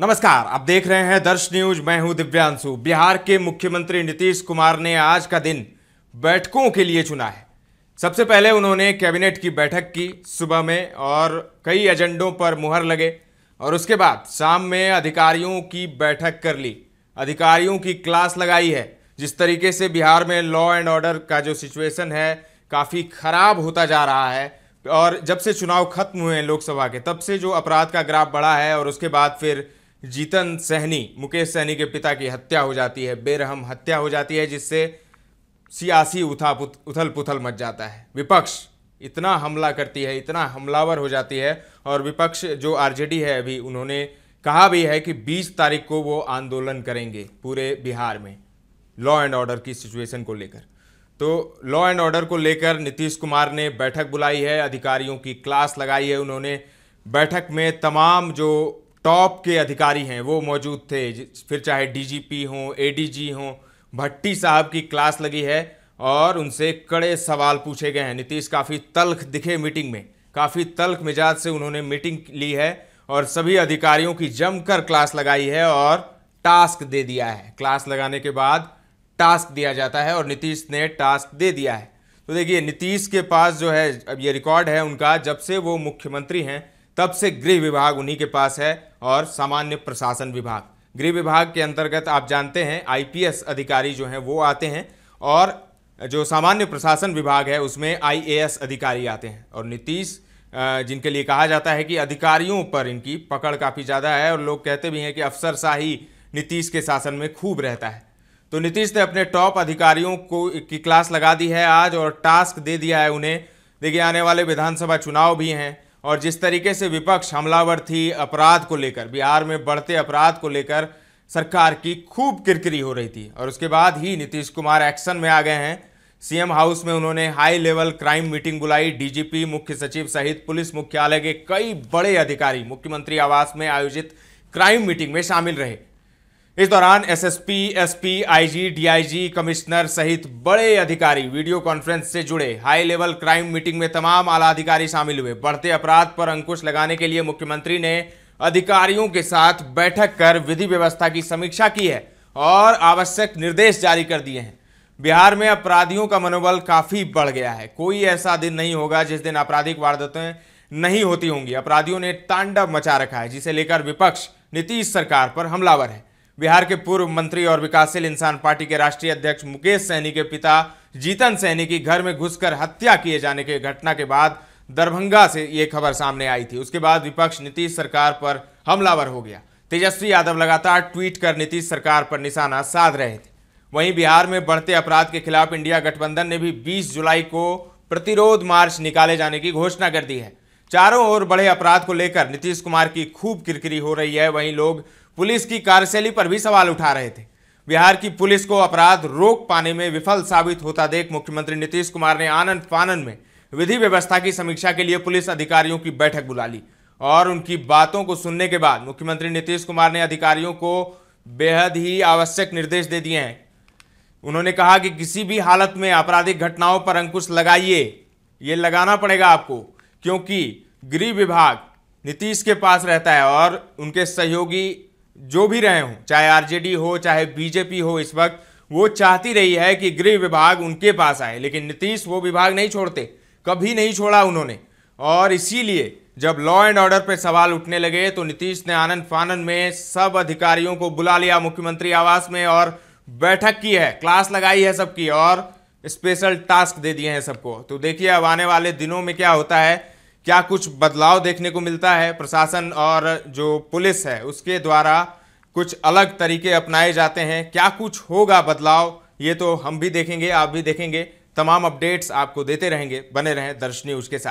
नमस्कार आप देख रहे हैं दर्श न्यूज मैं हूं दिव्यांशु बिहार के मुख्यमंत्री नीतीश कुमार ने आज का दिन बैठकों के लिए चुना है सबसे पहले उन्होंने कैबिनेट की बैठक की सुबह में और कई एजेंडों पर मुहर लगे और उसके बाद शाम में अधिकारियों की बैठक कर ली अधिकारियों की क्लास लगाई है जिस तरीके से बिहार में लॉ एंड ऑर्डर का जो सिचुएशन है काफ़ी खराब होता जा रहा है और जब से चुनाव खत्म हुए हैं लोकसभा के तब से जो अपराध का ग्राफ बढ़ा है और उसके बाद फिर जीतन सहनी मुकेश सहनी के पिता की हत्या हो जाती है बेरहम हत्या हो जाती है जिससे सियासी उथा उथल पुथल मच जाता है विपक्ष इतना हमला करती है इतना हमलावर हो जाती है और विपक्ष जो आरजेडी है अभी उन्होंने कहा भी है कि 20 तारीख को वो आंदोलन करेंगे पूरे बिहार में लॉ एंड ऑर्डर की सिचुएशन को लेकर तो लॉ एंड ऑर्डर को लेकर नीतीश कुमार ने बैठक बुलाई है अधिकारियों की क्लास लगाई है उन्होंने बैठक में तमाम जो टॉप के अधिकारी हैं वो मौजूद थे फिर चाहे डीजीपी हों एडीजी हों भट्टी साहब की क्लास लगी है और उनसे कड़े सवाल पूछे गए हैं नीतीश काफ़ी तल्ख दिखे मीटिंग में काफ़ी तल्ख मिजाज से उन्होंने मीटिंग ली है और सभी अधिकारियों की जमकर क्लास लगाई है और टास्क दे दिया है क्लास लगाने के बाद टास्क दिया जाता है और नीतीश ने टास्क दे दिया है तो देखिए नीतीश के पास जो है अब ये रिकॉर्ड है उनका जब से वो मुख्यमंत्री हैं तब से गृह विभाग उन्हीं के पास है और सामान्य प्रशासन विभाग गृह विभाग के अंतर्गत आप जानते हैं आईपीएस अधिकारी जो हैं वो आते हैं और जो सामान्य प्रशासन विभाग है उसमें आईएएस अधिकारी आते हैं और नीतीश जिनके लिए कहा जाता है कि अधिकारियों पर इनकी पकड़ काफ़ी ज़्यादा है और लोग कहते भी हैं कि अफसरशाही नीतीश के शासन में खूब रहता है तो नीतीश ने अपने टॉप अधिकारियों को की क्लास लगा दी है आज और टास्क दे दिया है उन्हें देखिए आने वाले विधानसभा चुनाव भी हैं और जिस तरीके से विपक्ष हमलावर थी अपराध को लेकर बिहार में बढ़ते अपराध को लेकर सरकार की खूब किरकिरी हो रही थी और उसके बाद ही नीतीश कुमार एक्शन में आ गए हैं सीएम हाउस में उन्होंने हाई लेवल क्राइम मीटिंग बुलाई डीजीपी मुख्य सचिव सहित पुलिस मुख्यालय के कई बड़े अधिकारी मुख्यमंत्री आवास में आयोजित क्राइम मीटिंग में शामिल रहे इस दौरान SSP, SP, IG, DIG, commissioner सहित बड़े अधिकारी वीडियो कॉन्फ्रेंस से जुड़े हाई लेवल क्राइम मीटिंग में तमाम आला अधिकारी शामिल हुए बढ़ते अपराध पर अंकुश लगाने के लिए मुख्यमंत्री ने अधिकारियों के साथ बैठक कर विधि व्यवस्था की समीक्षा की है और आवश्यक निर्देश जारी कर दिए हैं बिहार में अपराधियों का मनोबल काफ़ी बढ़ गया है कोई ऐसा दिन नहीं होगा जिस दिन आपराधिक वारदातें नहीं होती होंगी अपराधियों ने तांडव मचा रखा है जिसे लेकर विपक्ष नीतीश सरकार पर हमलावर है बिहार के पूर्व मंत्री और विकासशील इंसान पार्टी के राष्ट्रीय अध्यक्ष मुकेश सहनी के पिता जीतन सहनी की घर में घुसकर हत्या किए जाने के घटना के बाद दरभंगा से ये खबर सामने आई थी उसके बाद विपक्ष नीतीश सरकार पर हमलावर हो गया तेजस्वी यादव लगातार ट्वीट कर नीतीश सरकार पर निशाना साध रहे थे वहीं बिहार में बढ़ते अपराध के खिलाफ इंडिया गठबंधन ने भी 20 जुलाई को प्रतिरोध मार्च निकाले जाने की घोषणा कर दी है चारों ओर बड़े अपराध को लेकर नीतीश कुमार की खूब किरकिरी हो रही है वहीं लोग पुलिस की कार्यशैली पर भी सवाल उठा रहे थे बिहार की पुलिस को अपराध रोक पाने में विफल साबित होता देख मुख्यमंत्री नीतीश कुमार ने आनंद फानन में विधि व्यवस्था की समीक्षा के लिए पुलिस अधिकारियों की बैठक बुला ली और उनकी बातों को सुनने के बाद मुख्यमंत्री नीतीश कुमार ने अधिकारियों को बेहद ही आवश्यक निर्देश दे दिए हैं उन्होंने कहा कि किसी भी हालत में आपराधिक घटनाओं पर अंकुश लगाइए ये लगाना पड़ेगा आपको क्योंकि गृह विभाग नीतीश के पास रहता है और उनके सहयोगी जो भी रहे हों चाहे आरजेडी हो चाहे बीजेपी हो इस वक्त वो चाहती रही है कि गृह विभाग उनके पास आए लेकिन नीतीश वो विभाग नहीं छोड़ते कभी नहीं छोड़ा उन्होंने और इसीलिए जब लॉ एंड ऑर्डर पर सवाल उठने लगे तो नीतीश ने आनंद फानंद में सब अधिकारियों को बुला लिया मुख्यमंत्री आवास में और बैठक की है क्लास लगाई है सबकी और स्पेशल टास्क दे दिए हैं सबको तो देखिए अब आने वाले दिनों में क्या होता है क्या कुछ बदलाव देखने को मिलता है प्रशासन और जो पुलिस है उसके द्वारा कुछ अलग तरीके अपनाए जाते हैं क्या कुछ होगा बदलाव ये तो हम भी देखेंगे आप भी देखेंगे तमाम अपडेट्स आपको देते रहेंगे बने रहें दर्श न्यूज के साथ